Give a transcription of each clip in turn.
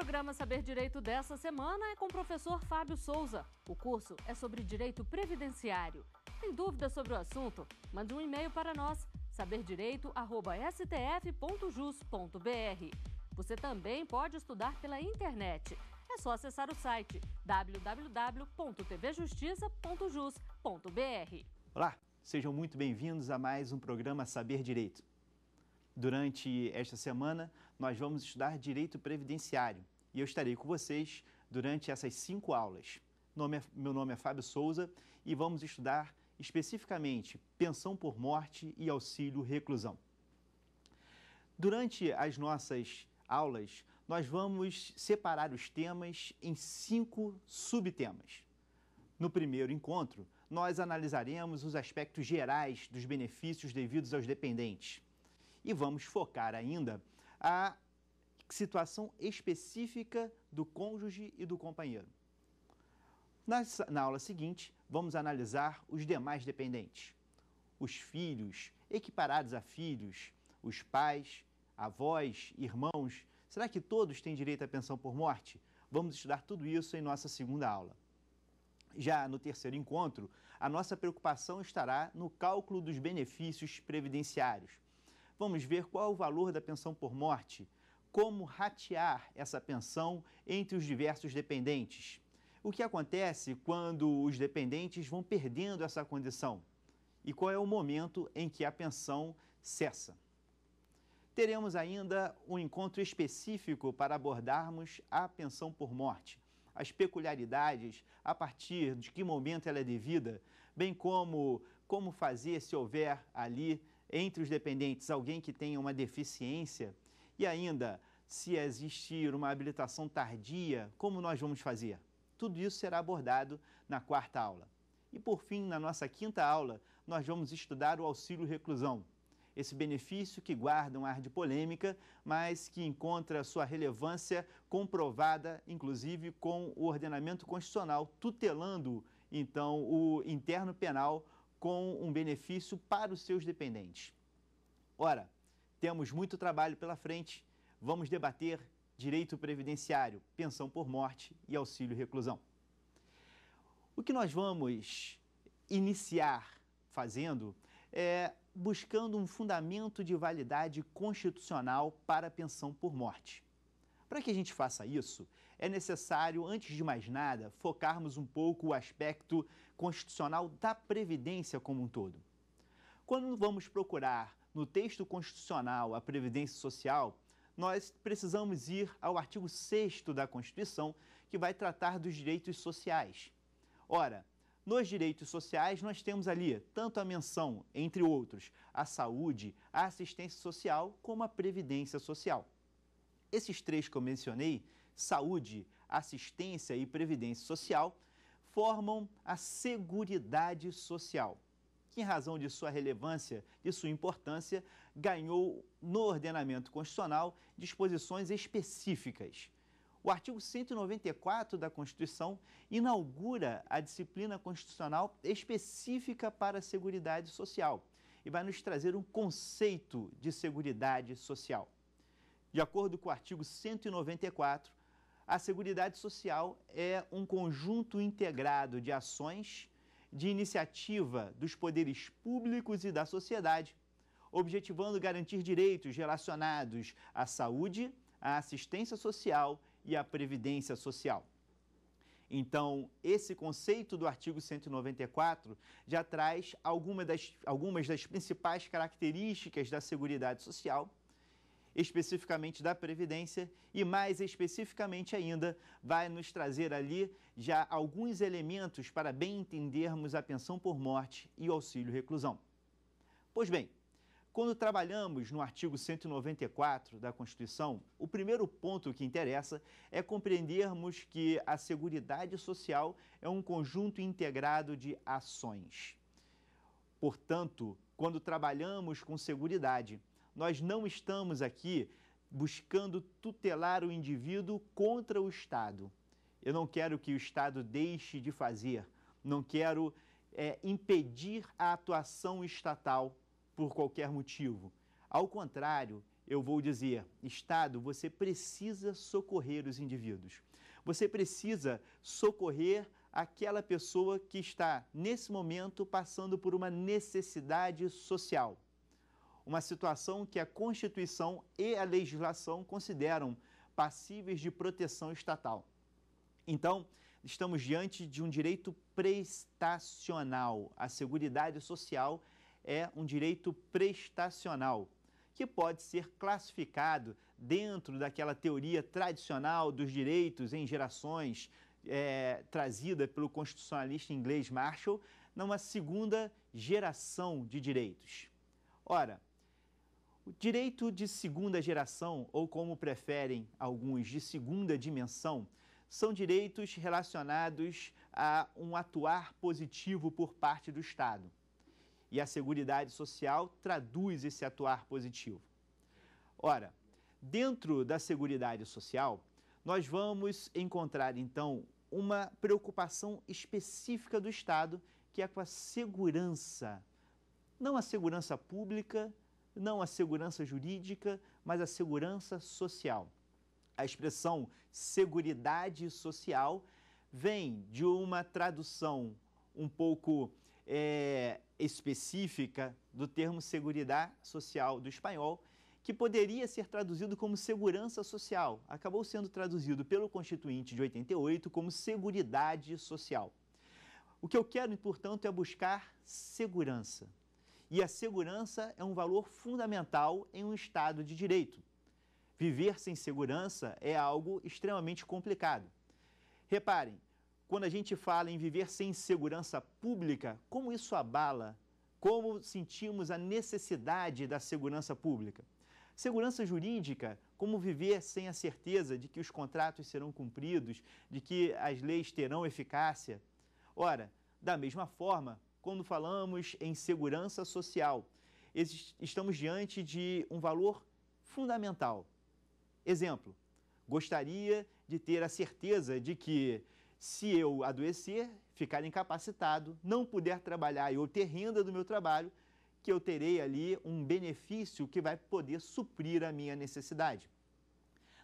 programa Saber Direito dessa semana é com o professor Fábio Souza. O curso é sobre direito previdenciário. Tem dúvidas sobre o assunto? Mande um e-mail para nós, saberdireito.stf.jus.br. Você também pode estudar pela internet. É só acessar o site www.tvjustiça.jus.br. Olá, sejam muito bem-vindos a mais um programa Saber Direito. Durante esta semana, nós vamos estudar direito previdenciário e eu estarei com vocês durante essas cinco aulas. É, meu nome é Fábio Souza e vamos estudar especificamente pensão por morte e auxílio reclusão. Durante as nossas aulas, nós vamos separar os temas em cinco subtemas. No primeiro encontro, nós analisaremos os aspectos gerais dos benefícios devidos aos dependentes. E vamos focar ainda a situação específica do cônjuge e do companheiro. Na, na aula seguinte, vamos analisar os demais dependentes: os filhos, equiparados a filhos, os pais, avós, irmãos. Será que todos têm direito à pensão por morte? Vamos estudar tudo isso em nossa segunda aula. Já no terceiro encontro, a nossa preocupação estará no cálculo dos benefícios previdenciários. Vamos ver qual o valor da pensão por morte, como ratear essa pensão entre os diversos dependentes. O que acontece quando os dependentes vão perdendo essa condição? E qual é o momento em que a pensão cessa? Teremos ainda um encontro específico para abordarmos a pensão por morte, as peculiaridades, a partir de que momento ela é devida, bem como como fazer se houver ali entre os dependentes alguém que tenha uma deficiência e ainda se existir uma habilitação tardia, como nós vamos fazer? Tudo isso será abordado na quarta aula. E por fim, na nossa quinta aula, nós vamos estudar o auxílio reclusão, esse benefício que guarda um ar de polêmica, mas que encontra sua relevância comprovada, inclusive com o ordenamento constitucional, tutelando então o interno penal com um benefício para os seus dependentes. Ora, temos muito trabalho pela frente, vamos debater direito previdenciário, pensão por morte e auxílio reclusão. O que nós vamos iniciar fazendo é buscando um fundamento de validade constitucional para a pensão por morte. Para que a gente faça isso, é necessário, antes de mais nada, focarmos um pouco o aspecto constitucional da Previdência como um todo. Quando vamos procurar no texto constitucional a Previdência Social, nós precisamos ir ao artigo 6 da Constituição, que vai tratar dos direitos sociais. Ora, nos direitos sociais, nós temos ali tanto a menção, entre outros, à saúde, à assistência social, como à previdência social. Esses três que eu mencionei saúde, assistência e previdência social, formam a Seguridade Social, que, em razão de sua relevância, e sua importância, ganhou no ordenamento constitucional disposições específicas. O artigo 194 da Constituição inaugura a disciplina constitucional específica para a Seguridade Social e vai nos trazer um conceito de Seguridade Social. De acordo com o artigo 194, a Seguridade Social é um conjunto integrado de ações de iniciativa dos poderes públicos e da sociedade, objetivando garantir direitos relacionados à saúde, à assistência social e à previdência social. Então, esse conceito do artigo 194 já traz alguma das, algumas das principais características da Seguridade Social especificamente da Previdência, e mais especificamente ainda, vai nos trazer ali já alguns elementos para bem entendermos a pensão por morte e o auxílio reclusão. Pois bem, quando trabalhamos no artigo 194 da Constituição, o primeiro ponto que interessa é compreendermos que a Seguridade Social é um conjunto integrado de ações. Portanto, quando trabalhamos com seguridade, nós não estamos aqui buscando tutelar o indivíduo contra o Estado. Eu não quero que o Estado deixe de fazer, não quero é, impedir a atuação estatal por qualquer motivo. Ao contrário, eu vou dizer: Estado, você precisa socorrer os indivíduos. Você precisa socorrer aquela pessoa que está, nesse momento, passando por uma necessidade social uma situação que a Constituição e a legislação consideram passíveis de proteção estatal. Então, estamos diante de um direito prestacional. A Seguridade Social é um direito prestacional que pode ser classificado dentro daquela teoria tradicional dos direitos em gerações é, trazida pelo constitucionalista inglês Marshall numa segunda geração de direitos. Ora, o direito de segunda geração, ou como preferem alguns, de segunda dimensão, são direitos relacionados a um atuar positivo por parte do Estado. E a Seguridade Social traduz esse atuar positivo. Ora, dentro da Seguridade Social, nós vamos encontrar, então, uma preocupação específica do Estado, que é com a segurança. Não a segurança pública, não a segurança jurídica, mas a segurança social. A expressão seguridade social vem de uma tradução um pouco é, específica do termo seguridade social do espanhol, que poderia ser traduzido como segurança social. Acabou sendo traduzido pelo Constituinte de 88 como seguridade social. O que eu quero, portanto, é buscar segurança. E a segurança é um valor fundamental em um Estado de direito. Viver sem segurança é algo extremamente complicado. Reparem, quando a gente fala em viver sem segurança pública, como isso abala, como sentimos a necessidade da segurança pública. Segurança jurídica, como viver sem a certeza de que os contratos serão cumpridos, de que as leis terão eficácia. Ora, da mesma forma, quando falamos em segurança social. Estamos diante de um valor fundamental. Exemplo, gostaria de ter a certeza de que, se eu adoecer, ficar incapacitado, não puder trabalhar e eu ter renda do meu trabalho, que eu terei ali um benefício que vai poder suprir a minha necessidade.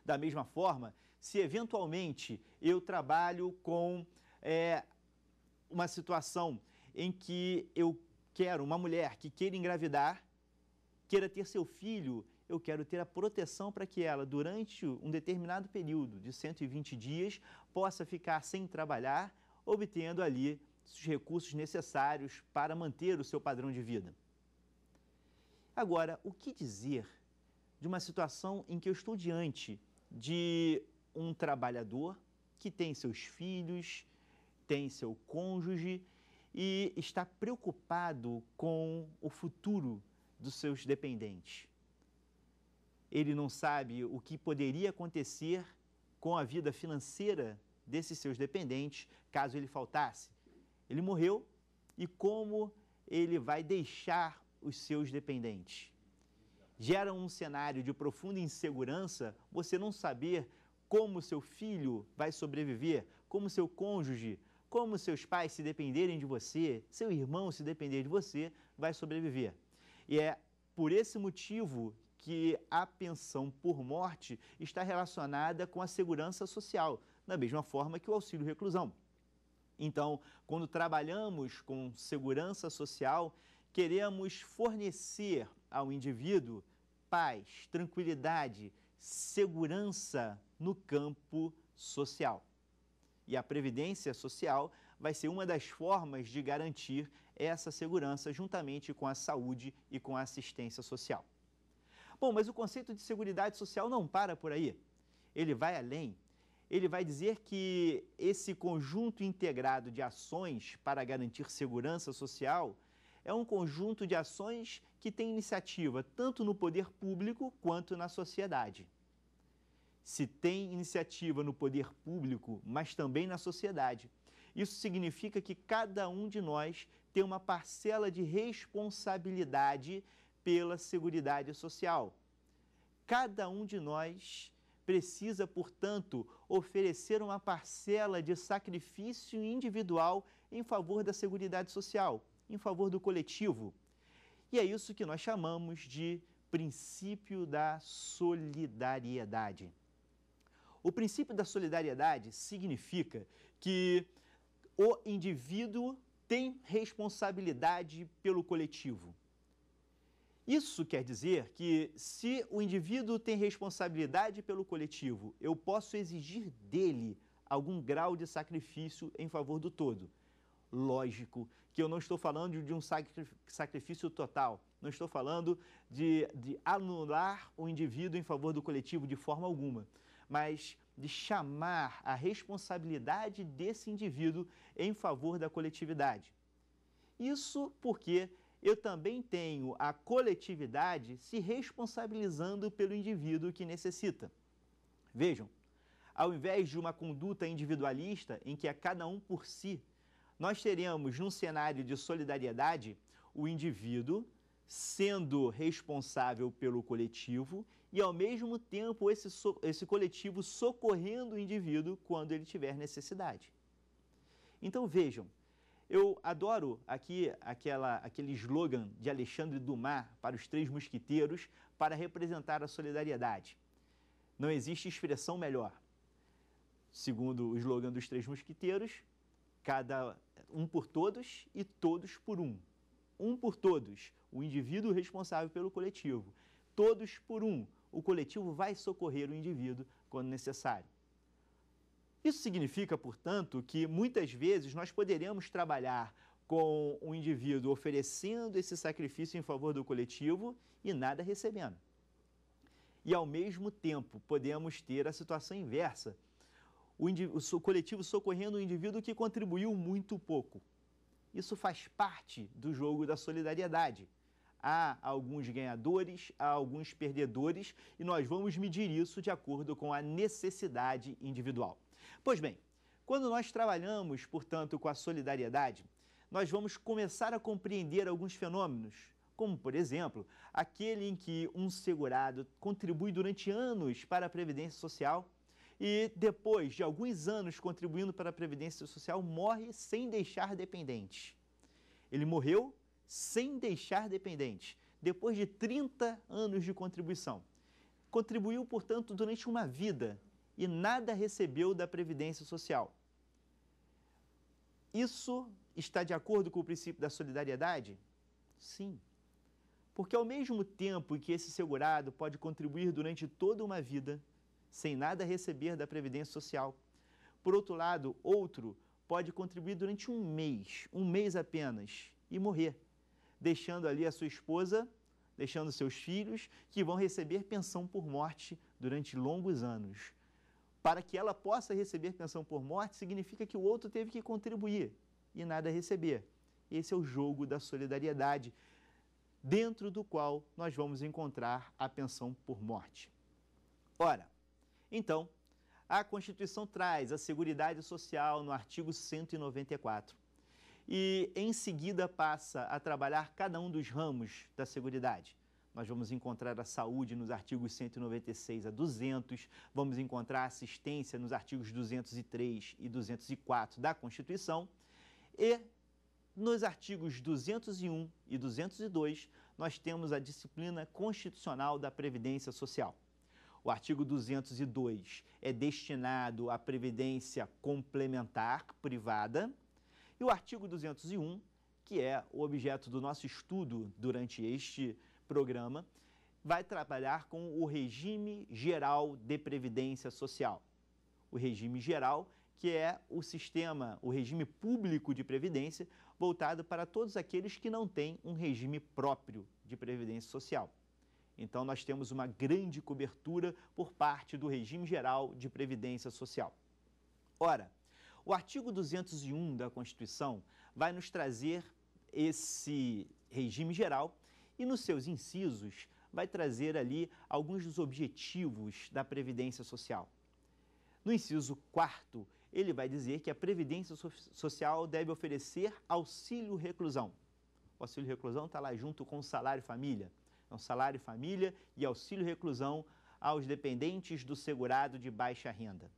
Da mesma forma, se eventualmente eu trabalho com é, uma situação em que eu quero uma mulher que queira engravidar, queira ter seu filho, eu quero ter a proteção para que ela, durante um determinado período de 120 dias, possa ficar sem trabalhar, obtendo ali os recursos necessários para manter o seu padrão de vida. Agora, o que dizer de uma situação em que eu estou diante de um trabalhador que tem seus filhos, tem seu cônjuge e está preocupado com o futuro dos seus dependentes. Ele não sabe o que poderia acontecer com a vida financeira desses seus dependentes caso ele faltasse. Ele morreu e como ele vai deixar os seus dependentes. Gera um cenário de profunda insegurança você não saber como seu filho vai sobreviver, como seu cônjuge como seus pais se dependerem de você, seu irmão se depender de você, vai sobreviver. E é por esse motivo que a pensão por morte está relacionada com a segurança social, da mesma forma que o auxílio reclusão. Então, quando trabalhamos com segurança social, queremos fornecer ao indivíduo paz, tranquilidade, segurança no campo social. E a Previdência Social vai ser uma das formas de garantir essa segurança juntamente com a saúde e com a assistência social. Bom, mas o conceito de seguridade social não para por aí. Ele vai além. Ele vai dizer que esse conjunto integrado de ações para garantir segurança social é um conjunto de ações que tem iniciativa tanto no poder público quanto na sociedade se tem iniciativa no poder público, mas também na sociedade. Isso significa que cada um de nós tem uma parcela de responsabilidade pela Seguridade Social. Cada um de nós precisa, portanto, oferecer uma parcela de sacrifício individual em favor da Seguridade Social, em favor do coletivo. E é isso que nós chamamos de princípio da solidariedade. O princípio da solidariedade significa que o indivíduo tem responsabilidade pelo coletivo. Isso quer dizer que, se o indivíduo tem responsabilidade pelo coletivo, eu posso exigir dele algum grau de sacrifício em favor do todo. Lógico que eu não estou falando de um sacrifício total, não estou falando de, de anular o indivíduo em favor do coletivo de forma alguma mas de chamar a responsabilidade desse indivíduo em favor da coletividade. Isso porque eu também tenho a coletividade se responsabilizando pelo indivíduo que necessita. Vejam, ao invés de uma conduta individualista em que é cada um por si, nós teremos num cenário de solidariedade o indivíduo sendo responsável pelo coletivo e, ao mesmo tempo, esse, so esse coletivo socorrendo o indivíduo quando ele tiver necessidade. Então, vejam, eu adoro aqui aquela, aquele slogan de Alexandre Dumas para os Três Mosquiteiros para representar a solidariedade. Não existe expressão melhor. Segundo o slogan dos Três Mosquiteiros, cada um por todos e todos por um. Um por todos, o indivíduo responsável pelo coletivo. Todos por um, o coletivo vai socorrer o indivíduo quando necessário. Isso significa, portanto, que muitas vezes nós poderemos trabalhar com o indivíduo oferecendo esse sacrifício em favor do coletivo e nada recebendo. E, ao mesmo tempo, podemos ter a situação inversa, o, o coletivo socorrendo o indivíduo que contribuiu muito pouco. Isso faz parte do jogo da solidariedade. Há alguns ganhadores, há alguns perdedores e nós vamos medir isso de acordo com a necessidade individual. Pois bem, quando nós trabalhamos, portanto, com a solidariedade, nós vamos começar a compreender alguns fenômenos, como, por exemplo, aquele em que um segurado contribui durante anos para a Previdência Social e, depois de alguns anos contribuindo para a Previdência Social, morre sem deixar dependente. Ele morreu sem deixar dependente, depois de 30 anos de contribuição. Contribuiu, portanto, durante uma vida e nada recebeu da Previdência Social. Isso está de acordo com o princípio da solidariedade? Sim. Porque ao mesmo tempo que esse segurado pode contribuir durante toda uma vida, sem nada receber da Previdência Social, por outro lado, outro pode contribuir durante um mês, um mês apenas, e morrer deixando ali a sua esposa, deixando seus filhos, que vão receber pensão por morte durante longos anos. Para que ela possa receber pensão por morte, significa que o outro teve que contribuir e nada receber. Esse é o jogo da solidariedade, dentro do qual nós vamos encontrar a pensão por morte. Ora, então, a Constituição traz a Seguridade Social no artigo 194 e em seguida passa a trabalhar cada um dos ramos da Seguridade. Nós vamos encontrar a saúde nos artigos 196 a 200, vamos encontrar a assistência nos artigos 203 e 204 da Constituição e nos artigos 201 e 202 nós temos a disciplina constitucional da Previdência Social. O artigo 202 é destinado à previdência complementar privada, e o artigo 201, que é o objeto do nosso estudo durante este programa, vai trabalhar com o regime geral de previdência social. O regime geral, que é o sistema, o regime público de previdência, voltado para todos aqueles que não têm um regime próprio de previdência social. Então, nós temos uma grande cobertura por parte do regime geral de previdência social. Ora, o artigo 201 da Constituição vai nos trazer esse regime geral e nos seus incisos vai trazer ali alguns dos objetivos da previdência social. No inciso 4, ele vai dizer que a previdência social deve oferecer auxílio reclusão. O auxílio reclusão está lá junto com o salário família. É então, um salário família e auxílio reclusão aos dependentes do segurado de baixa renda.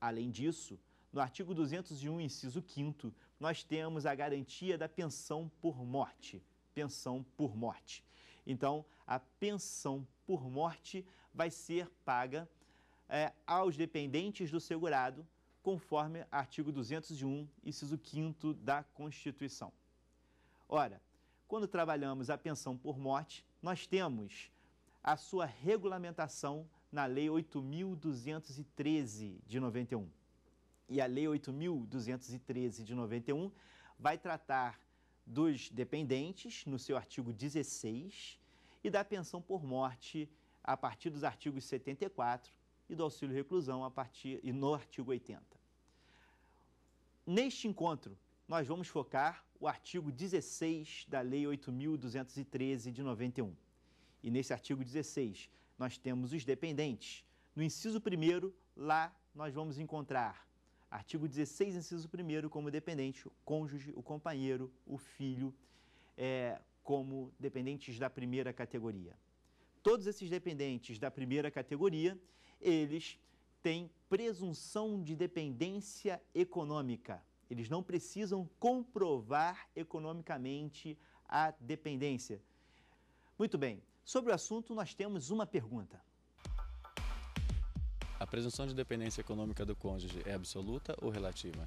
Além disso, no artigo 201, inciso 5, nós temos a garantia da pensão por morte. Pensão por morte. Então, a pensão por morte vai ser paga é, aos dependentes do segurado, conforme artigo 201, inciso 5 da Constituição. Ora, quando trabalhamos a pensão por morte, nós temos a sua regulamentação na Lei 8.213 de 91 e a Lei 8.213 de 91 vai tratar dos dependentes, no seu artigo 16, e da pensão por morte, a partir dos artigos 74, e do auxílio reclusão, a partir, e no artigo 80. Neste encontro, nós vamos focar o artigo 16 da Lei 8.213 de 91. E nesse artigo 16, nós temos os dependentes. No inciso 1, lá nós vamos encontrar Artigo 16, inciso 1 como dependente, o cônjuge, o companheiro, o filho, é, como dependentes da primeira categoria. Todos esses dependentes da primeira categoria, eles têm presunção de dependência econômica. Eles não precisam comprovar economicamente a dependência. Muito bem, sobre o assunto nós temos uma pergunta. A presunção de dependência econômica do cônjuge é absoluta ou relativa?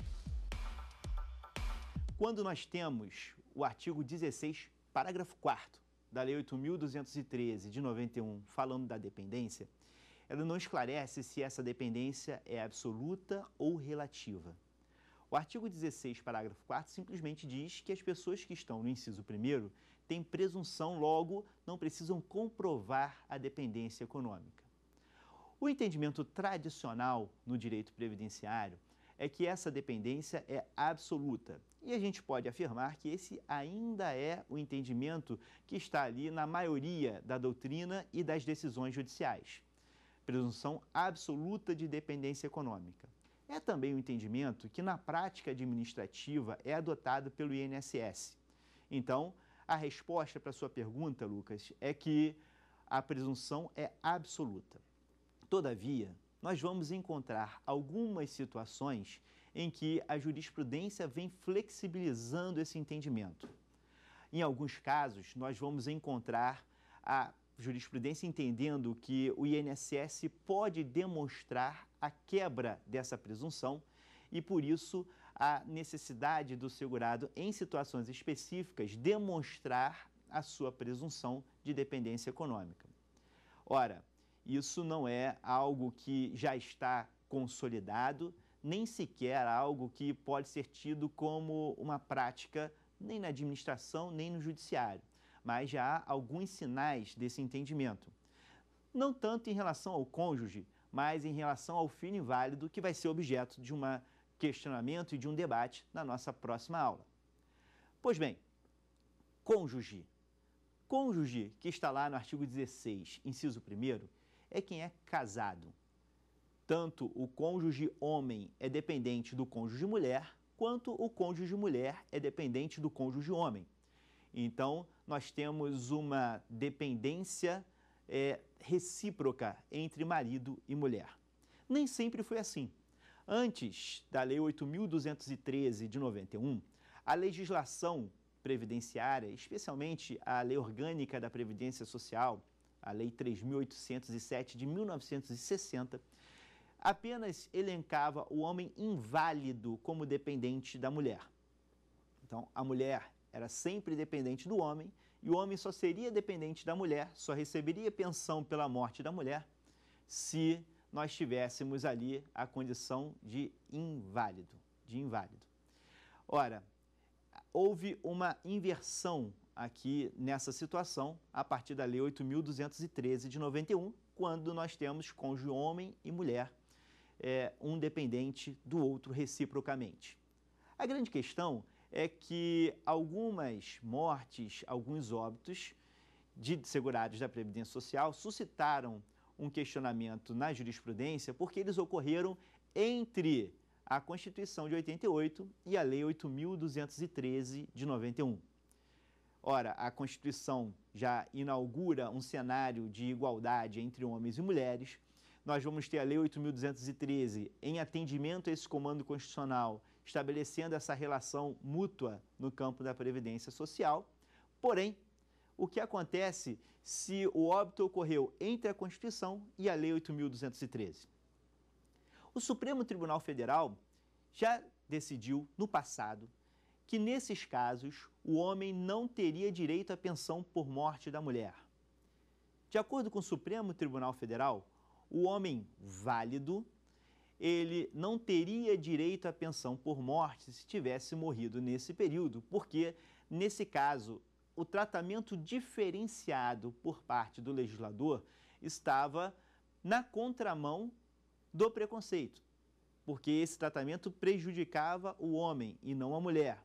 Quando nós temos o artigo 16, parágrafo 4 da Lei 8.213 de 91, falando da dependência, ela não esclarece se essa dependência é absoluta ou relativa. O artigo 16, parágrafo 4, simplesmente diz que as pessoas que estão no inciso 1 têm presunção, logo, não precisam comprovar a dependência econômica. O entendimento tradicional no direito previdenciário é que essa dependência é absoluta. E a gente pode afirmar que esse ainda é o entendimento que está ali na maioria da doutrina e das decisões judiciais. Presunção absoluta de dependência econômica. É também o um entendimento que na prática administrativa é adotado pelo INSS. Então, a resposta para a sua pergunta, Lucas, é que a presunção é absoluta. Todavia, nós vamos encontrar algumas situações em que a jurisprudência vem flexibilizando esse entendimento. Em alguns casos, nós vamos encontrar a jurisprudência entendendo que o INSS pode demonstrar a quebra dessa presunção e, por isso, a necessidade do segurado, em situações específicas, demonstrar a sua presunção de dependência econômica. Ora, isso não é algo que já está consolidado, nem sequer algo que pode ser tido como uma prática nem na administração, nem no judiciário, mas já há alguns sinais desse entendimento. Não tanto em relação ao cônjuge, mas em relação ao filho inválido, que vai ser objeto de um questionamento e de um debate na nossa próxima aula. Pois bem, cônjuge. Cônjuge, que está lá no artigo 16, inciso 1 é quem é casado. Tanto o cônjuge homem é dependente do cônjuge mulher, quanto o cônjuge mulher é dependente do cônjuge homem. Então, nós temos uma dependência é, recíproca entre marido e mulher. Nem sempre foi assim. Antes da Lei 8.213 de 91, a legislação previdenciária, especialmente a Lei Orgânica da Previdência Social, a Lei 3.807 de 1960, apenas elencava o homem inválido como dependente da mulher. Então, a mulher era sempre dependente do homem e o homem só seria dependente da mulher, só receberia pensão pela morte da mulher se nós tivéssemos ali a condição de inválido, de inválido. Ora, houve uma inversão aqui nessa situação a partir da Lei 8.213 de 91, quando nós temos cônjuge homem e mulher, é, um dependente do outro reciprocamente. A grande questão é que algumas mortes, alguns óbitos de segurados da Previdência Social suscitaram um questionamento na jurisprudência porque eles ocorreram entre a Constituição de 88 e a Lei 8.213 de 91. Ora, a Constituição já inaugura um cenário de igualdade entre homens e mulheres. Nós vamos ter a Lei 8.213 em atendimento a esse comando constitucional, estabelecendo essa relação mútua no campo da Previdência Social. Porém, o que acontece se o óbito ocorreu entre a Constituição e a Lei 8.213? O Supremo Tribunal Federal já decidiu no passado que nesses casos o homem não teria direito à pensão por morte da mulher. De acordo com o Supremo Tribunal Federal, o homem válido ele não teria direito à pensão por morte se tivesse morrido nesse período, porque, nesse caso, o tratamento diferenciado por parte do legislador estava na contramão do preconceito, porque esse tratamento prejudicava o homem e não a mulher.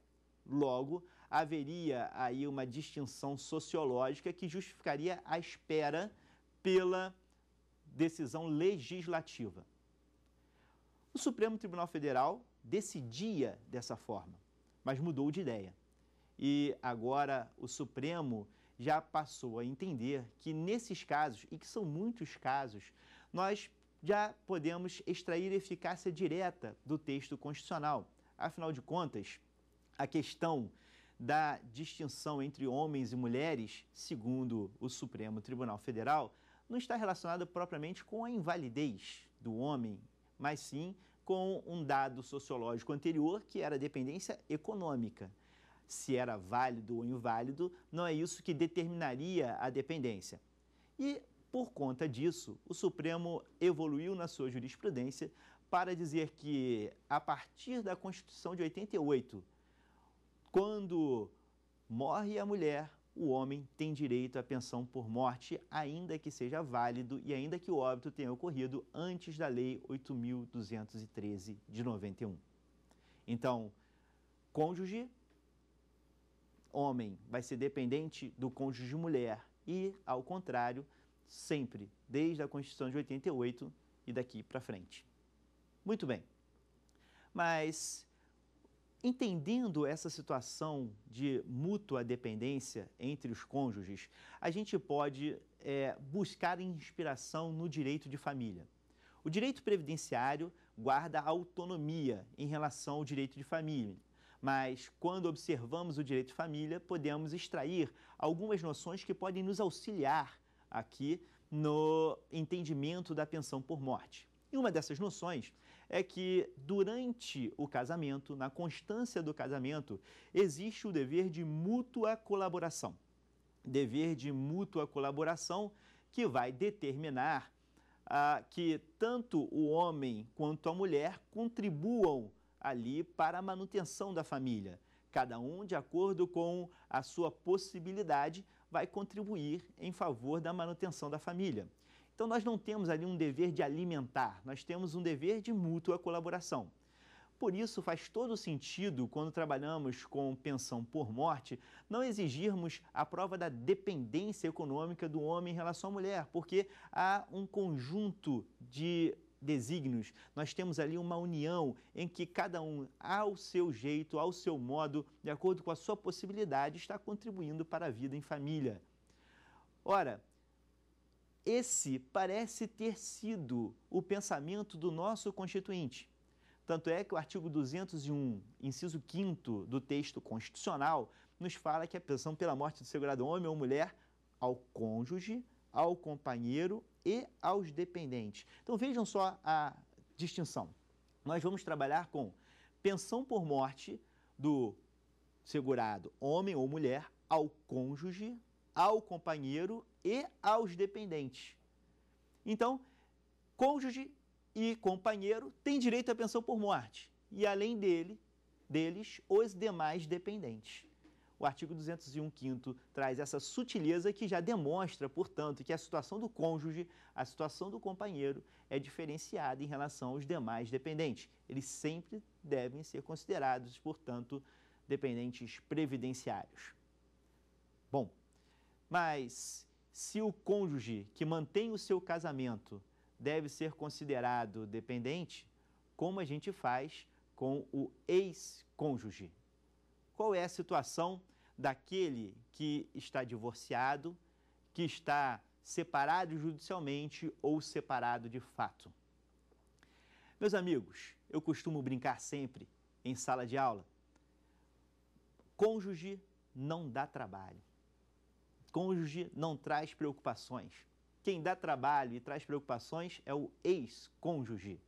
Logo, haveria aí uma distinção sociológica que justificaria a espera pela decisão legislativa. O Supremo Tribunal Federal decidia dessa forma, mas mudou de ideia. E agora o Supremo já passou a entender que nesses casos, e que são muitos casos, nós já podemos extrair eficácia direta do texto constitucional. Afinal de contas, a questão da distinção entre homens e mulheres, segundo o Supremo Tribunal Federal, não está relacionada propriamente com a invalidez do homem, mas sim com um dado sociológico anterior que era a dependência econômica. Se era válido ou inválido, não é isso que determinaria a dependência. E, por conta disso, o Supremo evoluiu na sua jurisprudência para dizer que, a partir da Constituição de 88, quando morre a mulher, o homem tem direito à pensão por morte, ainda que seja válido e ainda que o óbito tenha ocorrido antes da Lei 8.213 de 91. Então, cônjuge, homem, vai ser dependente do cônjuge mulher e, ao contrário, sempre, desde a Constituição de 88 e daqui para frente. Muito bem. Mas Entendendo essa situação de mútua dependência entre os cônjuges, a gente pode é, buscar inspiração no direito de família. O direito previdenciário guarda autonomia em relação ao direito de família, mas quando observamos o direito de família, podemos extrair algumas noções que podem nos auxiliar aqui no entendimento da pensão por morte. E uma dessas noções é que durante o casamento, na constância do casamento, existe o dever de mútua colaboração. Dever de mútua colaboração que vai determinar ah, que tanto o homem quanto a mulher contribuam ali para a manutenção da família. Cada um, de acordo com a sua possibilidade, vai contribuir em favor da manutenção da família. Então, nós não temos ali um dever de alimentar, nós temos um dever de mútua colaboração. Por isso, faz todo sentido, quando trabalhamos com pensão por morte, não exigirmos a prova da dependência econômica do homem em relação à mulher, porque há um conjunto de desígnios. Nós temos ali uma união em que cada um, ao seu jeito, ao seu modo, de acordo com a sua possibilidade, está contribuindo para a vida em família. Ora, esse parece ter sido o pensamento do nosso Constituinte. Tanto é que o artigo 201, inciso 5 do texto constitucional, nos fala que a pensão pela morte do segurado homem ou mulher ao cônjuge, ao companheiro e aos dependentes. Então vejam só a distinção. Nós vamos trabalhar com pensão por morte do segurado homem ou mulher ao cônjuge, ao companheiro e aos dependentes. Então, cônjuge e companheiro têm direito à pensão por morte e, além dele, deles, os demais dependentes. O artigo 201 quinto traz essa sutileza que já demonstra, portanto, que a situação do cônjuge, a situação do companheiro é diferenciada em relação aos demais dependentes. Eles sempre devem ser considerados, portanto, dependentes previdenciários. Mas se o cônjuge que mantém o seu casamento deve ser considerado dependente, como a gente faz com o ex-cônjuge? Qual é a situação daquele que está divorciado, que está separado judicialmente ou separado de fato? Meus amigos, eu costumo brincar sempre em sala de aula. Cônjuge não dá trabalho cônjuge não traz preocupações. Quem dá trabalho e traz preocupações é o ex-cônjuge.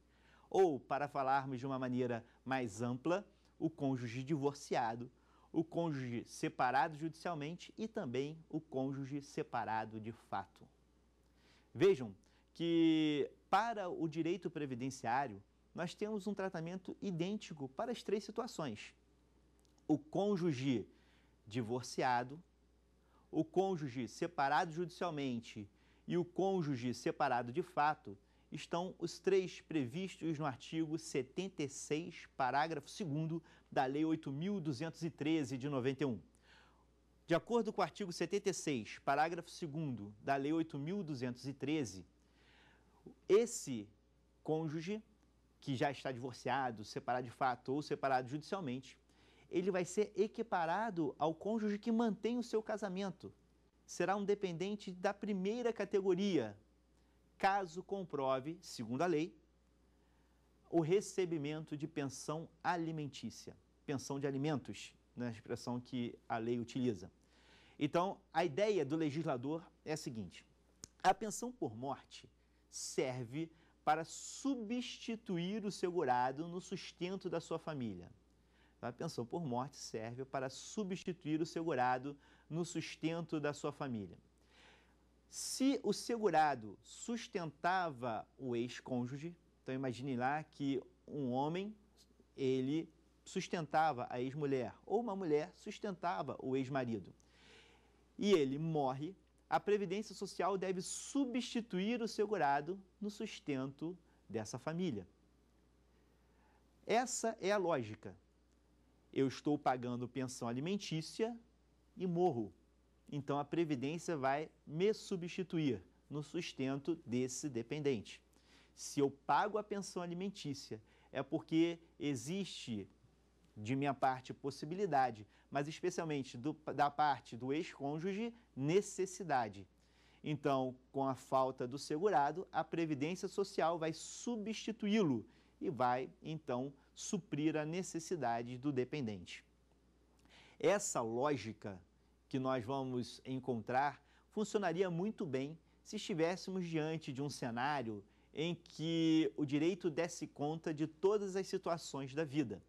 Ou, para falarmos de uma maneira mais ampla, o cônjuge divorciado, o cônjuge separado judicialmente e também o cônjuge separado de fato. Vejam que, para o direito previdenciário, nós temos um tratamento idêntico para as três situações. O cônjuge divorciado, o cônjuge separado judicialmente e o cônjuge separado de fato, estão os três previstos no artigo 76, parágrafo 2 da Lei 8.213 de 91. De acordo com o artigo 76, parágrafo 2 da Lei 8.213, esse cônjuge, que já está divorciado, separado de fato ou separado judicialmente, ele vai ser equiparado ao cônjuge que mantém o seu casamento. Será um dependente da primeira categoria, caso comprove, segundo a lei, o recebimento de pensão alimentícia, pensão de alimentos, na né, expressão que a lei utiliza. Então, a ideia do legislador é a seguinte: a pensão por morte serve para substituir o segurado no sustento da sua família a pensão por morte serve para substituir o segurado no sustento da sua família. Se o segurado sustentava o ex-cônjuge, então imagine lá que um homem, ele sustentava a ex-mulher, ou uma mulher sustentava o ex-marido. E ele morre, a Previdência Social deve substituir o segurado no sustento dessa família. Essa é a lógica eu estou pagando pensão alimentícia e morro. Então a Previdência vai me substituir no sustento desse dependente. Se eu pago a pensão alimentícia, é porque existe, de minha parte, possibilidade, mas especialmente do, da parte do ex-cônjuge, necessidade. Então, com a falta do segurado, a Previdência Social vai substituí-lo e vai, então, suprir a necessidade do dependente. Essa lógica que nós vamos encontrar funcionaria muito bem se estivéssemos diante de um cenário em que o direito desse conta de todas as situações da vida.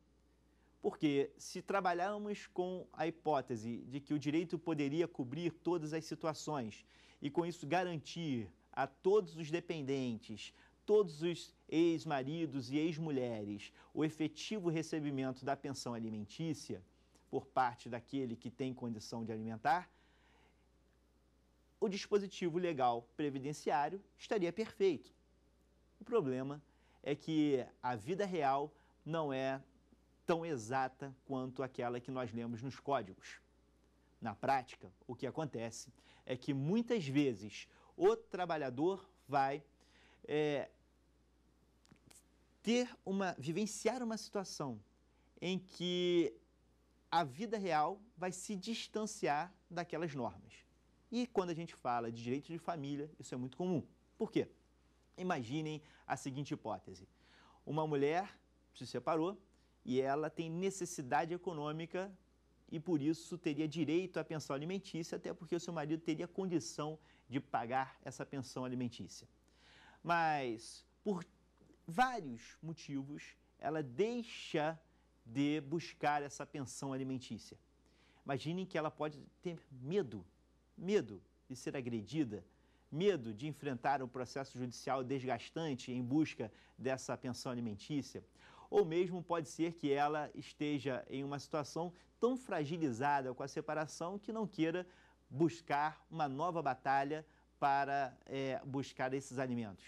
Porque se trabalhamos com a hipótese de que o direito poderia cobrir todas as situações e com isso garantir a todos os dependentes, todos os ex-maridos e ex-mulheres o efetivo recebimento da pensão alimentícia por parte daquele que tem condição de alimentar, o dispositivo legal previdenciário estaria perfeito. O problema é que a vida real não é tão exata quanto aquela que nós lemos nos códigos. Na prática, o que acontece é que muitas vezes o trabalhador vai é, ter uma, vivenciar uma situação em que a vida real vai se distanciar daquelas normas. E quando a gente fala de direito de família, isso é muito comum. Por quê? Imaginem a seguinte hipótese: uma mulher se separou e ela tem necessidade econômica e por isso teria direito à pensão alimentícia, até porque o seu marido teria condição de pagar essa pensão alimentícia. Mas por vários motivos, ela deixa de buscar essa pensão alimentícia. Imaginem que ela pode ter medo, medo de ser agredida, medo de enfrentar um processo judicial desgastante em busca dessa pensão alimentícia, ou mesmo pode ser que ela esteja em uma situação tão fragilizada com a separação que não queira buscar uma nova batalha para é, buscar esses alimentos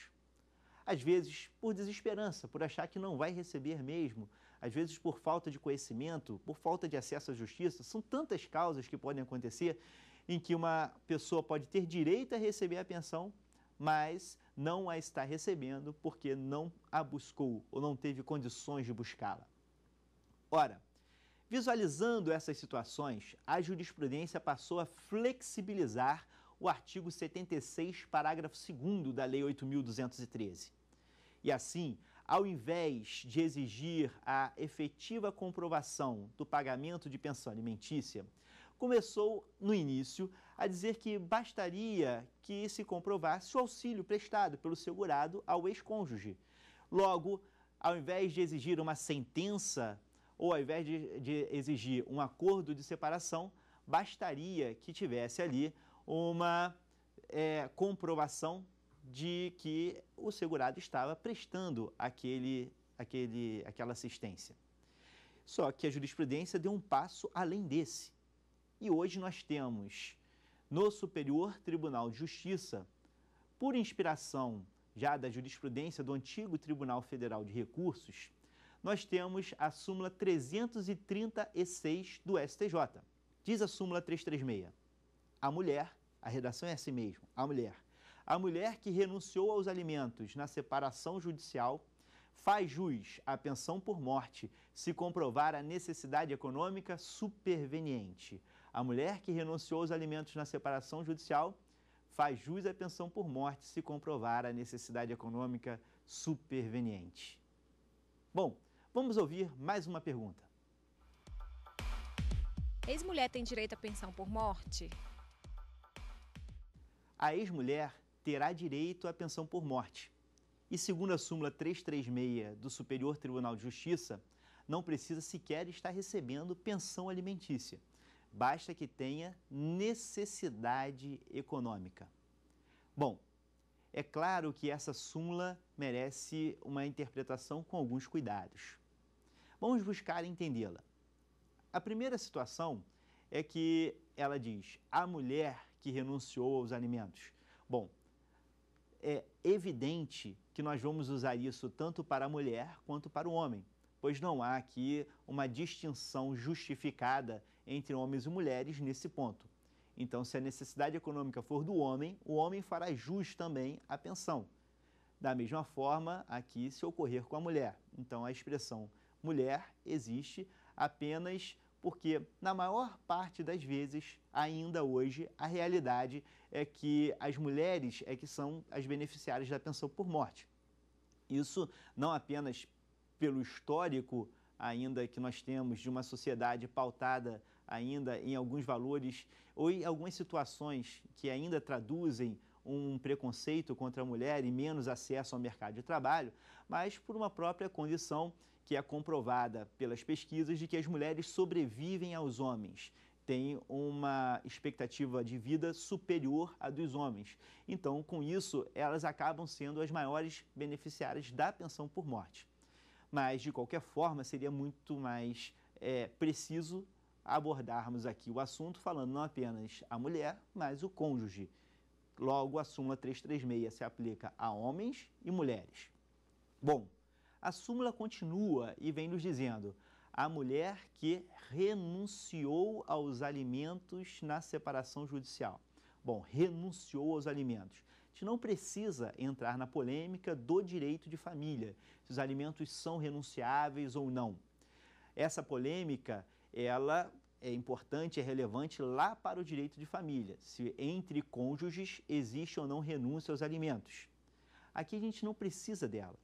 às vezes por desesperança, por achar que não vai receber mesmo, às vezes por falta de conhecimento, por falta de acesso à justiça. São tantas causas que podem acontecer em que uma pessoa pode ter direito a receber a pensão, mas não a está recebendo porque não a buscou ou não teve condições de buscá-la. Ora, visualizando essas situações, a jurisprudência passou a flexibilizar o artigo 76, parágrafo 2 da Lei 8.213. E assim, ao invés de exigir a efetiva comprovação do pagamento de pensão alimentícia, começou, no início, a dizer que bastaria que se comprovasse o auxílio prestado pelo segurado ao ex-cônjuge. Logo, ao invés de exigir uma sentença ou ao invés de, de exigir um acordo de separação, bastaria que tivesse ali uma é, comprovação de que o segurado estava prestando aquele, aquele, aquela assistência. Só que a jurisprudência deu um passo além desse. E hoje nós temos no Superior Tribunal de Justiça, por inspiração já da jurisprudência do antigo Tribunal Federal de Recursos, nós temos a súmula 336 do STJ. Diz a súmula 336: a mulher a redação é assim mesmo, a mulher. A mulher que renunciou aos alimentos na separação judicial faz jus à pensão por morte se comprovar a necessidade econômica superveniente. A mulher que renunciou aos alimentos na separação judicial faz jus à pensão por morte se comprovar a necessidade econômica superveniente. Bom, vamos ouvir mais uma pergunta. Ex-mulher tem direito à pensão por morte? a ex-mulher terá direito à pensão por morte. E segundo a súmula 336 do Superior Tribunal de Justiça, não precisa sequer estar recebendo pensão alimentícia. Basta que tenha necessidade econômica. Bom, é claro que essa súmula merece uma interpretação com alguns cuidados. Vamos buscar entendê-la. A primeira situação é que ela diz: a mulher que renunciou aos alimentos? Bom, é evidente que nós vamos usar isso tanto para a mulher quanto para o homem, pois não há aqui uma distinção justificada entre homens e mulheres nesse ponto. Então, se a necessidade econômica for do homem, o homem fará jus também à pensão. Da mesma forma, aqui se ocorrer com a mulher. Então, a expressão mulher existe apenas porque na maior parte das vezes, ainda hoje, a realidade é que as mulheres é que são as beneficiárias da pensão por morte. Isso não apenas pelo histórico ainda que nós temos de uma sociedade pautada ainda em alguns valores ou em algumas situações que ainda traduzem um preconceito contra a mulher e menos acesso ao mercado de trabalho, mas por uma própria condição que é comprovada pelas pesquisas de que as mulheres sobrevivem aos homens, têm uma expectativa de vida superior à dos homens. Então, com isso, elas acabam sendo as maiores beneficiárias da pensão por morte. Mas, de qualquer forma, seria muito mais é, preciso abordarmos aqui o assunto falando não apenas a mulher, mas o cônjuge. Logo, a súmula 336 se aplica a homens e mulheres. Bom, a súmula continua e vem nos dizendo: a mulher que renunciou aos alimentos na separação judicial. Bom, renunciou aos alimentos. A gente não precisa entrar na polêmica do direito de família, se os alimentos são renunciáveis ou não. Essa polêmica, ela é importante, é relevante lá para o direito de família, se entre cônjuges existe ou não renúncia aos alimentos. Aqui a gente não precisa dela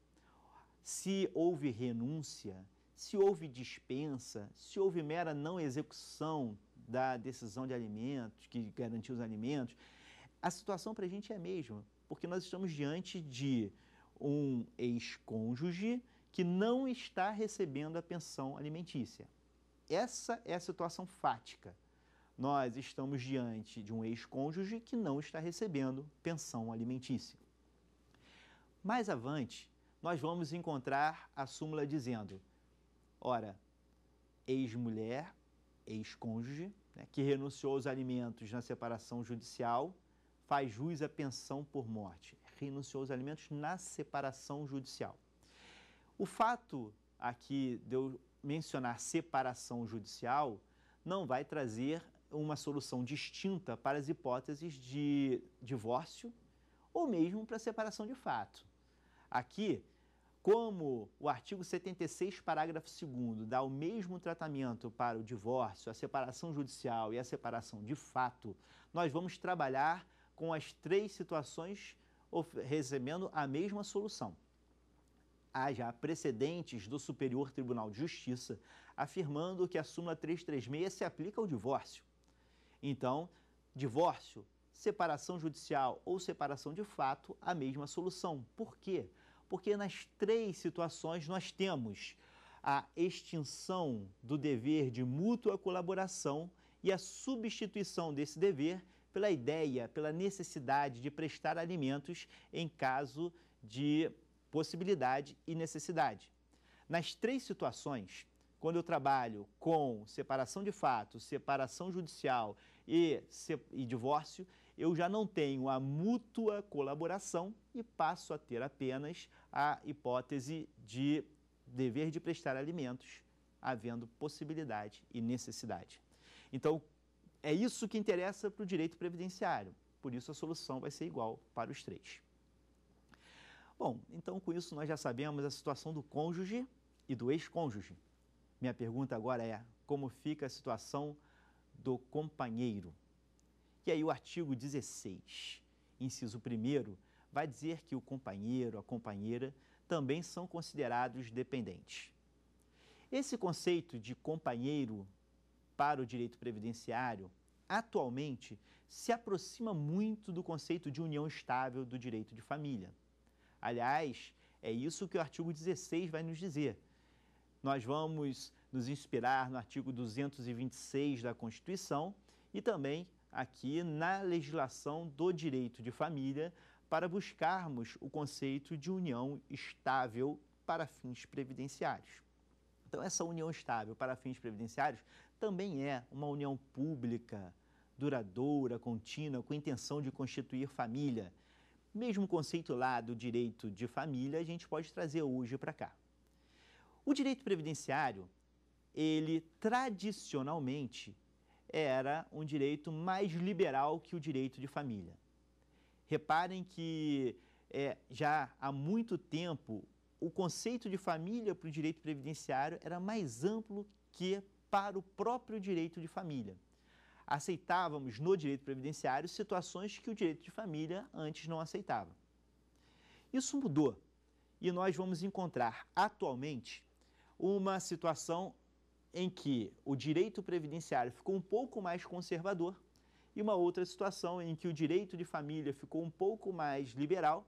se houve renúncia, se houve dispensa, se houve mera não execução da decisão de alimentos, que garantiu os alimentos, a situação para a gente é a mesma, porque nós estamos diante de um ex-cônjuge que não está recebendo a pensão alimentícia. Essa é a situação fática. Nós estamos diante de um ex-cônjuge que não está recebendo pensão alimentícia. Mais avante, nós vamos encontrar a súmula dizendo: ora, ex-mulher, ex-cônjuge, né, que renunciou aos alimentos na separação judicial, faz jus à pensão por morte. Renunciou aos alimentos na separação judicial. O fato aqui de eu mencionar separação judicial não vai trazer uma solução distinta para as hipóteses de divórcio ou mesmo para separação de fato. Aqui, como o artigo 76, parágrafo 2 dá o mesmo tratamento para o divórcio, a separação judicial e a separação de fato, nós vamos trabalhar com as três situações recebendo a mesma solução. Há já precedentes do Superior Tribunal de Justiça afirmando que a súmula 336 se aplica ao divórcio. Então, divórcio separação judicial ou separação de fato, a mesma solução. Por quê? Porque nas três situações nós temos a extinção do dever de mútua colaboração e a substituição desse dever pela ideia, pela necessidade de prestar alimentos em caso de possibilidade e necessidade. Nas três situações, quando eu trabalho com separação de fato, separação judicial e, e divórcio, eu já não tenho a mútua colaboração e passo a ter apenas a hipótese de dever de prestar alimentos, havendo possibilidade e necessidade. Então, é isso que interessa para o direito previdenciário, por isso a solução vai ser igual para os três. Bom, então com isso nós já sabemos a situação do cônjuge e do ex-cônjuge. Minha pergunta agora é: como fica a situação do companheiro? E aí o artigo 16, inciso 1 vai dizer que o companheiro, a companheira também são considerados dependentes. Esse conceito de companheiro para o direito previdenciário atualmente se aproxima muito do conceito de união estável do direito de família. Aliás, é isso que o artigo 16 vai nos dizer. Nós vamos nos inspirar no artigo 226 da Constituição e também aqui na legislação do direito de família para buscarmos o conceito de união estável para fins previdenciários. Então, essa união estável para fins previdenciários também é uma união pública, duradoura, contínua, com intenção de constituir família. Mesmo conceito lá do direito de família, a gente pode trazer hoje para cá. O direito previdenciário, ele tradicionalmente era um direito mais liberal que o direito de família. Reparem que é, já há muito tempo o conceito de família para o direito previdenciário era mais amplo que para o próprio direito de família. Aceitávamos no direito previdenciário situações que o direito de família antes não aceitava. Isso mudou e nós vamos encontrar atualmente uma situação em que o direito previdenciário ficou um pouco mais conservador e uma outra situação em que o direito de família ficou um pouco mais liberal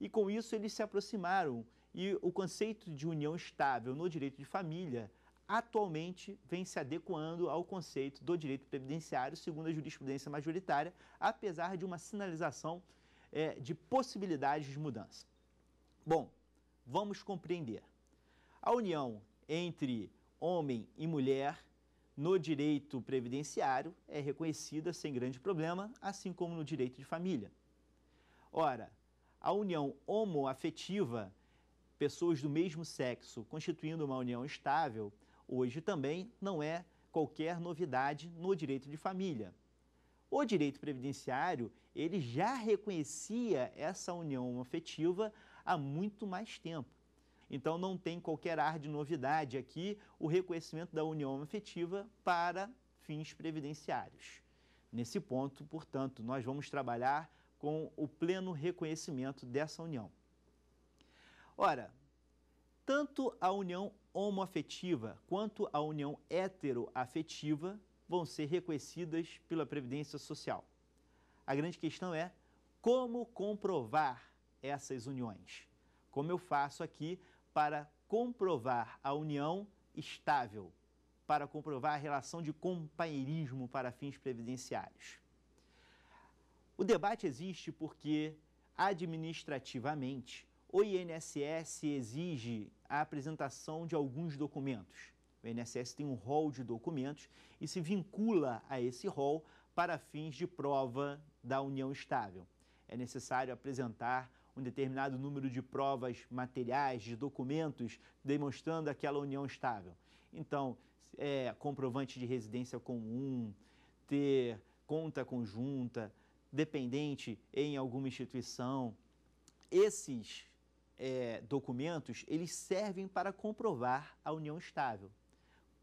e com isso eles se aproximaram e o conceito de união estável no direito de família atualmente vem se adequando ao conceito do direito previdenciário segundo a jurisprudência majoritária, apesar de uma sinalização é, de possibilidades de mudança. Bom, vamos compreender. A união entre homem e mulher no direito previdenciário é reconhecida sem grande problema, assim como no direito de família. Ora, a união homoafetiva, pessoas do mesmo sexo constituindo uma união estável, hoje também não é qualquer novidade no direito de família. O direito previdenciário, ele já reconhecia essa união afetiva há muito mais tempo. Então não tem qualquer ar de novidade aqui o reconhecimento da união afetiva para fins previdenciários. Nesse ponto, portanto, nós vamos trabalhar com o pleno reconhecimento dessa união. Ora, tanto a união homoafetiva quanto a união heteroafetiva vão ser reconhecidas pela Previdência Social. A grande questão é como comprovar essas uniões. Como eu faço aqui para comprovar a união estável, para comprovar a relação de companheirismo para fins previdenciários. O debate existe porque, administrativamente, o INSS exige a apresentação de alguns documentos. O INSS tem um rol de documentos e se vincula a esse rol para fins de prova da união estável. É necessário apresentar um determinado número de provas materiais, de documentos, demonstrando aquela união estável. Então, é, comprovante de residência comum, ter conta conjunta, dependente em alguma instituição. Esses é, documentos, eles servem para comprovar a união estável.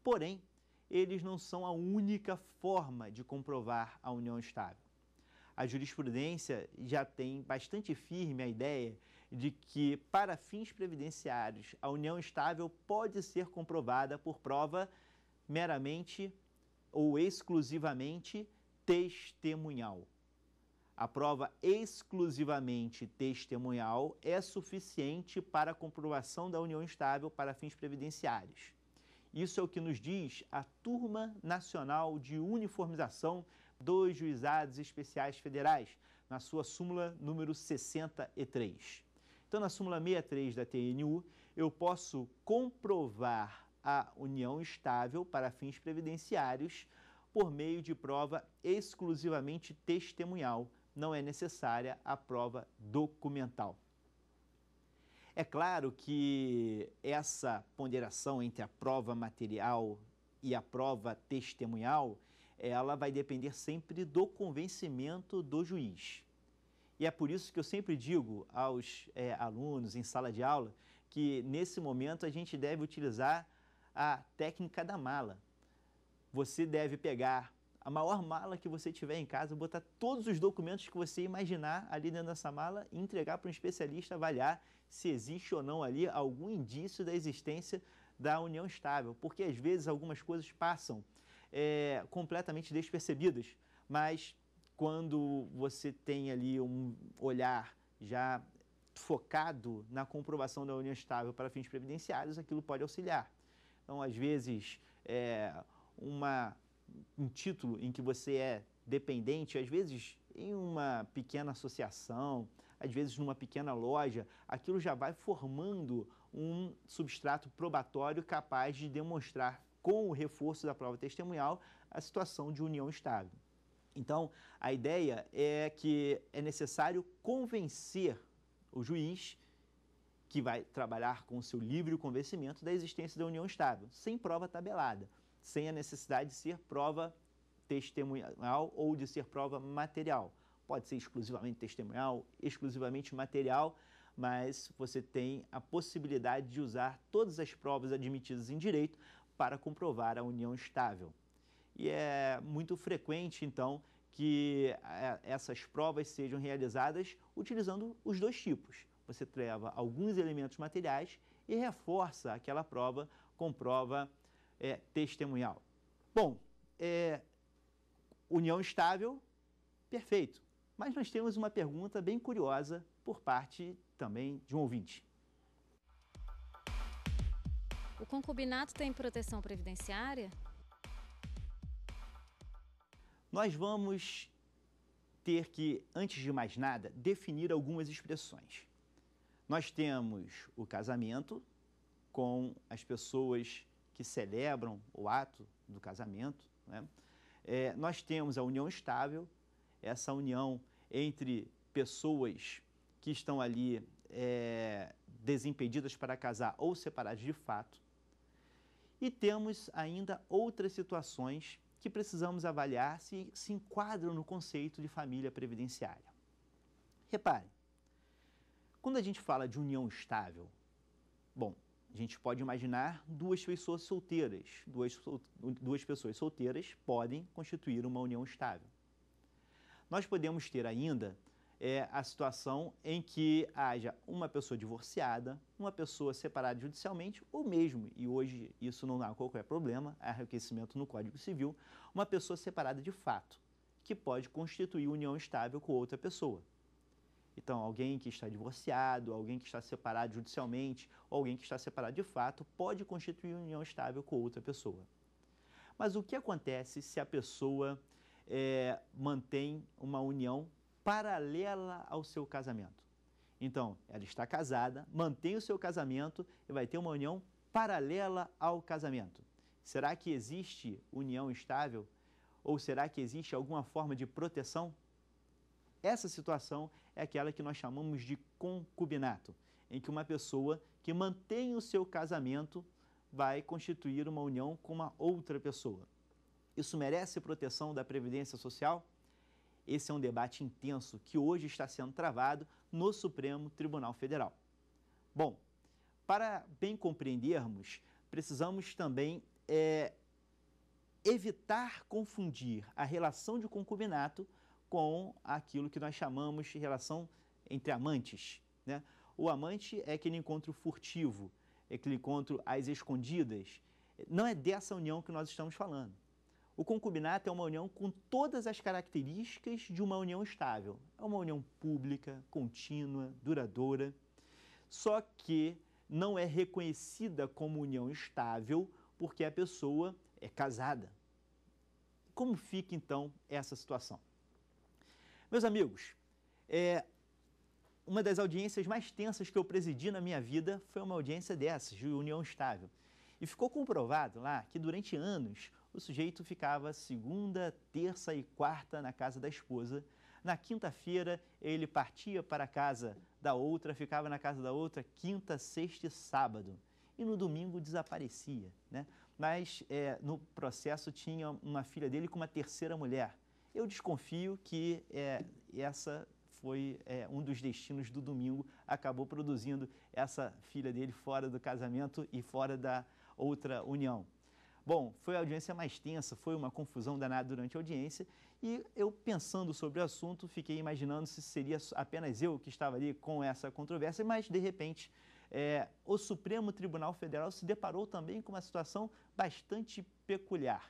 Porém, eles não são a única forma de comprovar a união estável a jurisprudência já tem bastante firme a ideia de que, para fins previdenciários, a união estável pode ser comprovada por prova meramente ou exclusivamente testemunhal. A prova exclusivamente testemunhal é suficiente para a comprovação da união estável para fins previdenciários. Isso é o que nos diz a Turma Nacional de Uniformização dois juizados especiais federais, na sua súmula número 63. Então, na súmula 63 da TNU, eu posso comprovar a união estável para fins previdenciários por meio de prova exclusivamente testemunhal. Não é necessária a prova documental. É claro que essa ponderação entre a prova material e a prova testemunhal ela vai depender sempre do convencimento do juiz. E é por isso que eu sempre digo aos é, alunos em sala de aula que, nesse momento, a gente deve utilizar a técnica da mala. Você deve pegar a maior mala que você tiver em casa, botar todos os documentos que você imaginar ali dentro dessa mala e entregar para um especialista avaliar se existe ou não ali algum indício da existência da união estável, porque às vezes algumas coisas passam é, completamente despercebidas, mas quando você tem ali um olhar já focado na comprovação da união estável para fins previdenciários, aquilo pode auxiliar. Então, às vezes, é, uma, um título em que você é dependente, às vezes em uma pequena associação, às vezes numa pequena loja, aquilo já vai formando um substrato probatório capaz de demonstrar com o reforço da prova testemunhal, a situação de união estável. Então, a ideia é que é necessário convencer o juiz que vai trabalhar com o seu livre convencimento da existência da união estável, sem prova tabelada, sem a necessidade de ser prova testemunhal ou de ser prova material. Pode ser exclusivamente testemunhal, exclusivamente material, mas você tem a possibilidade de usar todas as provas admitidas em direito para comprovar a união estável. E é muito frequente, então, que eh, essas provas sejam realizadas utilizando os dois tipos. Você leva alguns elementos materiais e reforça aquela prova com prova é, testemunhal. Bom, é, união estável, perfeito. Mas nós temos uma pergunta bem curiosa por parte também de um ouvinte. O concubinato tem proteção previdenciária? Nós vamos ter que, antes de mais nada, definir algumas expressões. Nós temos o casamento com as pessoas que celebram o ato do casamento. Né? É, nós temos a união estável, essa união entre pessoas que estão ali é, desimpedidas para casar ou separadas de fato. E temos ainda outras situações que precisamos avaliar se se enquadram no conceito de família previdenciária. Repare, quando a gente fala de união estável, bom, a gente pode imaginar duas pessoas solteiras. Duas, duas pessoas solteiras podem constituir uma união estável. Nós podemos ter ainda é a situação em que haja uma pessoa divorciada, uma pessoa separada judicialmente, ou mesmo, e hoje isso não há qualquer problema, enriquecimento no Código Civil, uma pessoa separada de fato, que pode constituir união estável com outra pessoa. Então, alguém que está divorciado, alguém que está separado judicialmente, ou alguém que está separado de fato, pode constituir união estável com outra pessoa. Mas o que acontece se a pessoa é, mantém uma união paralela ao seu casamento. Então, ela está casada, mantém o seu casamento e vai ter uma união paralela ao casamento. Será que existe união estável? Ou será que existe alguma forma de proteção? Essa situação é aquela que nós chamamos de concubinato, em que uma pessoa que mantém o seu casamento vai constituir uma união com uma outra pessoa. Isso merece proteção da Previdência Social? Esse é um debate intenso que hoje está sendo travado no Supremo Tribunal Federal. Bom, para bem compreendermos, precisamos também é, evitar confundir a relação de concubinato com aquilo que nós chamamos de relação entre amantes. Né? O amante é aquele encontro furtivo, é aquele encontro às escondidas. Não é dessa união que nós estamos falando. O concubinato é uma união com todas as características de uma união estável. É uma união pública, contínua, duradoura, só que não é reconhecida como união estável porque a pessoa é casada. Como fica então essa situação? Meus amigos, é, uma das audiências mais tensas que eu presidi na minha vida foi uma audiência dessas, de união estável. E ficou comprovado lá que durante anos o sujeito ficava segunda, terça e quarta na casa da esposa. Na quinta-feira, ele partia para a casa da outra, ficava na casa da outra quinta, sexta e sábado. E no domingo desaparecia. Né? Mas é, no processo tinha uma filha dele com uma terceira mulher. Eu desconfio que é, essa foi é, um dos destinos do domingo, acabou produzindo essa filha dele fora do casamento e fora da outra união. Bom, foi a audiência mais tensa, foi uma confusão danada durante a audiência e eu pensando sobre o assunto, fiquei imaginando se seria apenas eu que estava ali com essa controvérsia, mas de repente é, o Supremo Tribunal Federal se deparou também com uma situação bastante peculiar.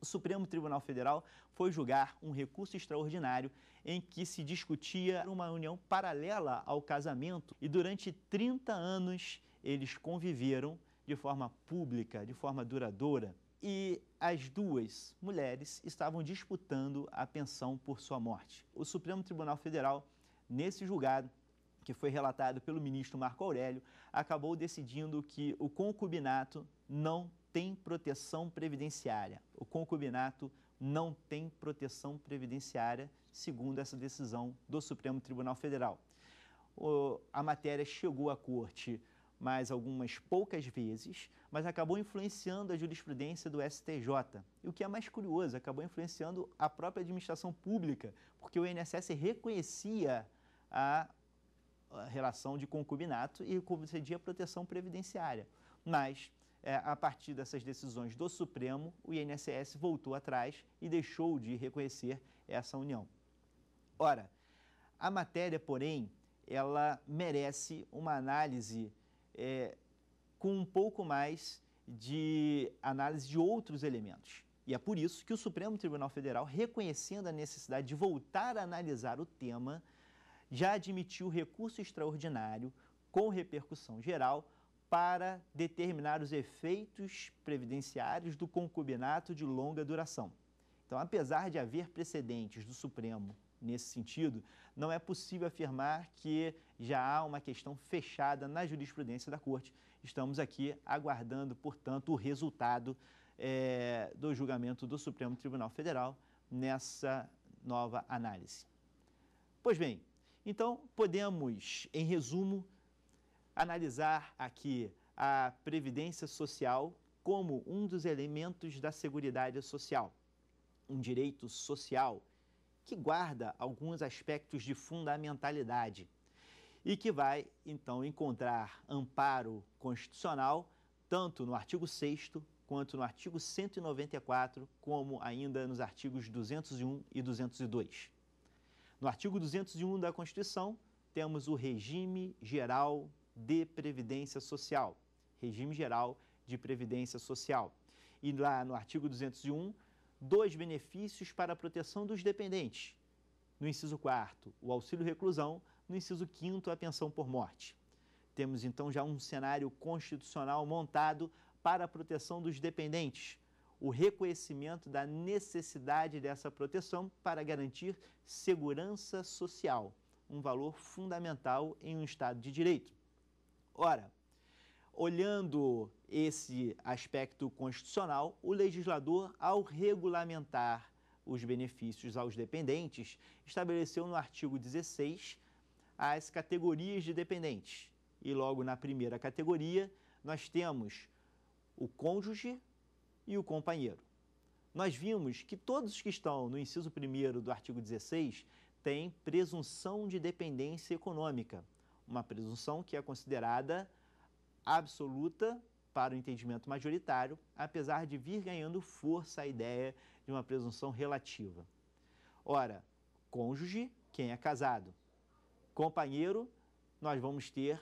O Supremo Tribunal Federal foi julgar um recurso extraordinário em que se discutia uma união paralela ao casamento e durante 30 anos eles conviveram de forma pública, de forma duradoura. E as duas mulheres estavam disputando a pensão por sua morte. O Supremo Tribunal Federal, nesse julgado, que foi relatado pelo ministro Marco Aurélio, acabou decidindo que o concubinato não tem proteção previdenciária. O concubinato não tem proteção previdenciária, segundo essa decisão do Supremo Tribunal Federal. O, a matéria chegou à corte mas algumas poucas vezes, mas acabou influenciando a jurisprudência do STJ. E o que é mais curioso, acabou influenciando a própria administração pública, porque o INSS reconhecia a relação de concubinato e concedia proteção previdenciária. Mas, é, a partir dessas decisões do Supremo, o INSS voltou atrás e deixou de reconhecer essa união. Ora, a matéria, porém, ela merece uma análise é, com um pouco mais de análise de outros elementos. E é por isso que o Supremo Tribunal Federal, reconhecendo a necessidade de voltar a analisar o tema, já admitiu recurso extraordinário com repercussão geral para determinar os efeitos previdenciários do concubinato de longa duração. Então, apesar de haver precedentes do Supremo nesse sentido, não é possível afirmar que já há uma questão fechada na jurisprudência da Corte. Estamos aqui aguardando, portanto, o resultado é, do julgamento do Supremo Tribunal Federal nessa nova análise. Pois bem, então podemos, em resumo, analisar aqui a previdência social como um dos elementos da Seguridade Social, um direito social que guarda alguns aspectos de fundamentalidade e que vai, então, encontrar amparo constitucional tanto no artigo 6 quanto no artigo 194, como ainda nos artigos 201 e 202. No artigo 201 da Constituição, temos o regime geral de previdência social. Regime geral de previdência social. E lá no artigo 201, dois benefícios para a proteção dos dependentes. No inciso 4, o auxílio reclusão, no inciso 5, a pensão por morte. Temos então já um cenário constitucional montado para a proteção dos dependentes, o reconhecimento da necessidade dessa proteção para garantir segurança social, um valor fundamental em um Estado de direito. Ora, Olhando esse aspecto constitucional, o legislador, ao regulamentar os benefícios aos dependentes, estabeleceu no artigo 16 as categorias de dependentes. E logo na primeira categoria, nós temos o cônjuge e o companheiro. Nós vimos que todos os que estão no inciso 1 do artigo 16 têm presunção de dependência econômica, uma presunção que é considerada absoluta para o entendimento majoritário, apesar de vir ganhando força a ideia de uma presunção relativa. Ora, cônjuge, quem é casado. Companheiro, nós vamos ter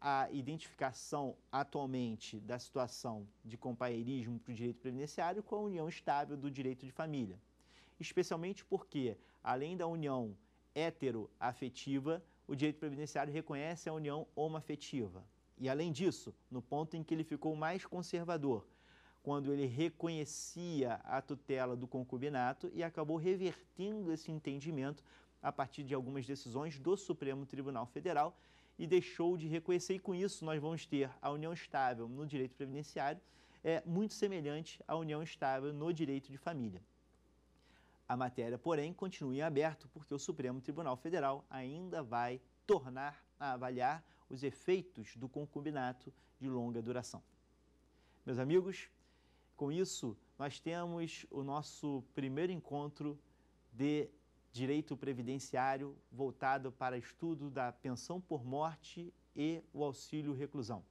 a identificação atualmente da situação de companheirismo para o direito previdenciário com a união estável do direito de família. Especialmente porque, além da união heteroafetiva, o direito previdenciário reconhece a união homoafetiva. E além disso, no ponto em que ele ficou mais conservador, quando ele reconhecia a tutela do concubinato e acabou revertendo esse entendimento a partir de algumas decisões do Supremo Tribunal Federal e deixou de reconhecer. E com isso, nós vamos ter a união estável no direito previdenciário, é muito semelhante à união estável no direito de família. A matéria, porém, continua em aberto porque o Supremo Tribunal Federal ainda vai tornar a avaliar os efeitos do concubinato de longa duração. Meus amigos, com isso nós temos o nosso primeiro encontro de direito previdenciário voltado para estudo da pensão por morte e o auxílio reclusão.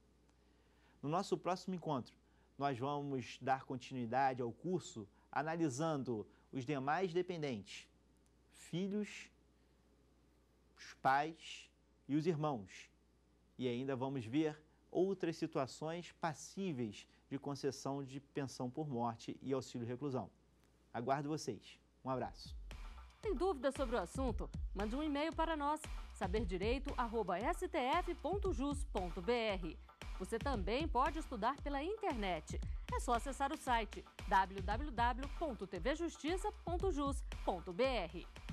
No nosso próximo encontro, nós vamos dar continuidade ao curso analisando os demais dependentes, filhos, os pais e os irmãos e ainda vamos ver outras situações passíveis de concessão de pensão por morte e auxílio-reclusão. Aguardo vocês. Um abraço. Tem dúvidas sobre o assunto? Mande um e-mail para nós, saberdireito.stf.jus.br. Você também pode estudar pela internet. É só acessar o site www.tvjustiça.jus.br.